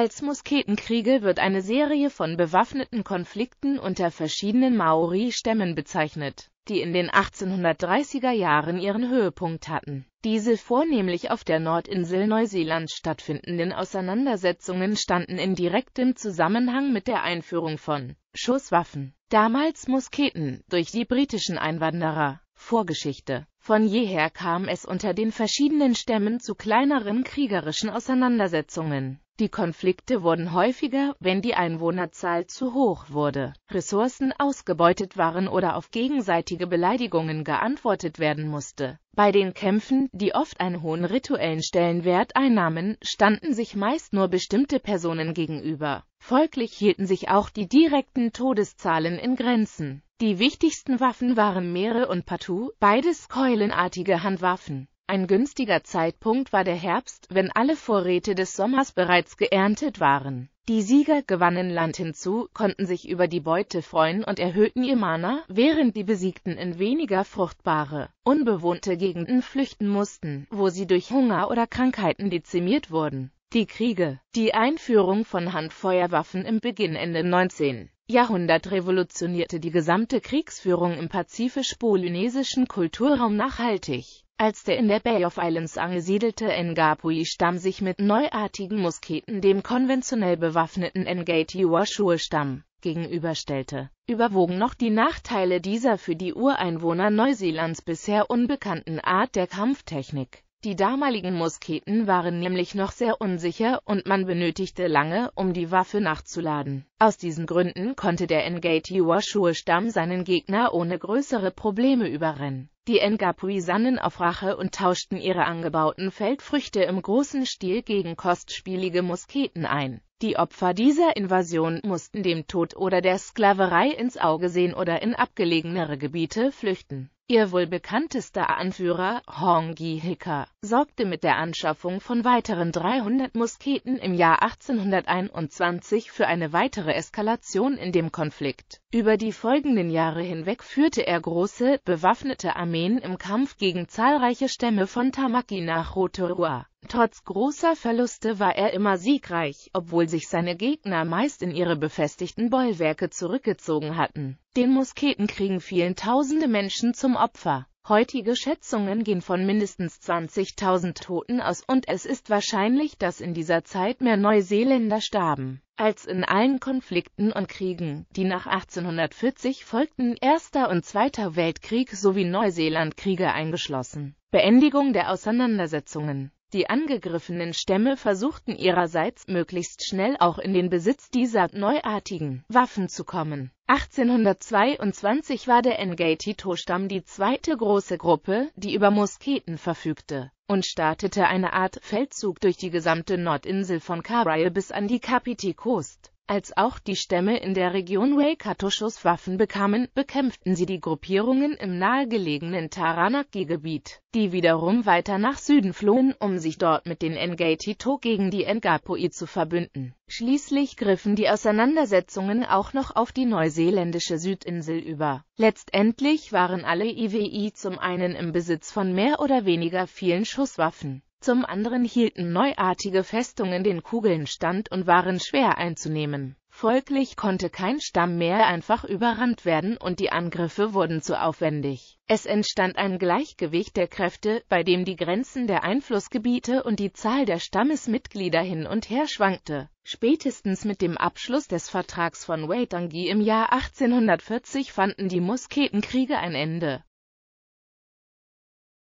Als Musketenkriege wird eine Serie von bewaffneten Konflikten unter verschiedenen Maori-Stämmen bezeichnet, die in den 1830er Jahren ihren Höhepunkt hatten. Diese vornehmlich auf der Nordinsel Neuseelands stattfindenden Auseinandersetzungen standen in direktem Zusammenhang mit der Einführung von Schusswaffen, damals Musketen, durch die britischen Einwanderer. Vorgeschichte von jeher kam es unter den verschiedenen Stämmen zu kleineren kriegerischen Auseinandersetzungen. Die Konflikte wurden häufiger, wenn die Einwohnerzahl zu hoch wurde, Ressourcen ausgebeutet waren oder auf gegenseitige Beleidigungen geantwortet werden musste. Bei den Kämpfen, die oft einen hohen rituellen Stellenwert einnahmen, standen sich meist nur bestimmte Personen gegenüber. Folglich hielten sich auch die direkten Todeszahlen in Grenzen. Die wichtigsten Waffen waren Meere und Patu, beides keulenartige Handwaffen. Ein günstiger Zeitpunkt war der Herbst, wenn alle Vorräte des Sommers bereits geerntet waren. Die Sieger gewannen Land hinzu, konnten sich über die Beute freuen und erhöhten ihr Mana, während die Besiegten in weniger fruchtbare, unbewohnte Gegenden flüchten mussten, wo sie durch Hunger oder Krankheiten dezimiert wurden. Die Kriege, die Einführung von Handfeuerwaffen im Beginn Ende 19. Jahrhundert revolutionierte die gesamte Kriegsführung im pazifisch-polynesischen Kulturraum nachhaltig. Als der in der Bay of Islands angesiedelte ngapui stamm sich mit neuartigen Musketen dem konventionell bewaffneten Ngate-Yuashua-Stamm gegenüberstellte, überwogen noch die Nachteile dieser für die Ureinwohner Neuseelands bisher unbekannten Art der Kampftechnik. Die damaligen Musketen waren nämlich noch sehr unsicher und man benötigte lange, um die Waffe nachzuladen. Aus diesen Gründen konnte der Ngate-Iwashue-Stamm seinen Gegner ohne größere Probleme überrennen. Die Ngapui sannen auf Rache und tauschten ihre angebauten Feldfrüchte im großen Stil gegen kostspielige Musketen ein. Die Opfer dieser Invasion mussten dem Tod oder der Sklaverei ins Auge sehen oder in abgelegenere Gebiete flüchten. Ihr wohl bekanntester Anführer, Hongi Hicker, sorgte mit der Anschaffung von weiteren 300 Musketen im Jahr 1821 für eine weitere Eskalation in dem Konflikt über die folgenden Jahre hinweg führte er große, bewaffnete Armeen im Kampf gegen zahlreiche Stämme von Tamaki nach Rotorua. Trotz großer Verluste war er immer siegreich, obwohl sich seine Gegner meist in ihre befestigten Bollwerke zurückgezogen hatten. Den Musketenkriegen fielen tausende Menschen zum Opfer. Heutige Schätzungen gehen von mindestens 20.000 Toten aus und es ist wahrscheinlich, dass in dieser Zeit mehr Neuseeländer starben als in allen Konflikten und Kriegen, die nach 1840 folgten, Erster und Zweiter Weltkrieg sowie Neuseelandkriege eingeschlossen. Beendigung der Auseinandersetzungen die angegriffenen Stämme versuchten ihrerseits, möglichst schnell auch in den Besitz dieser neuartigen Waffen zu kommen. 1822 war der Ngati-Tito-Stamm die zweite große Gruppe, die über Musketen verfügte, und startete eine Art Feldzug durch die gesamte Nordinsel von Kabyle bis an die Kapiti-Coast. Als auch die Stämme in der Region Waikatushus Waffen bekamen, bekämpften sie die Gruppierungen im nahegelegenen Taranaki-Gebiet, die wiederum weiter nach Süden flohen, um sich dort mit den Engaitito gegen die Ngapui zu verbünden. Schließlich griffen die Auseinandersetzungen auch noch auf die neuseeländische Südinsel über. Letztendlich waren alle IWI zum einen im Besitz von mehr oder weniger vielen Schusswaffen zum anderen hielten neuartige Festungen den Kugeln stand und waren schwer einzunehmen. Folglich konnte kein Stamm mehr einfach überrannt werden und die Angriffe wurden zu aufwendig. Es entstand ein Gleichgewicht der Kräfte, bei dem die Grenzen der Einflussgebiete und die Zahl der Stammesmitglieder hin und her schwankte. Spätestens mit dem Abschluss des Vertrags von Waitangi im Jahr 1840 fanden die Musketenkriege ein Ende.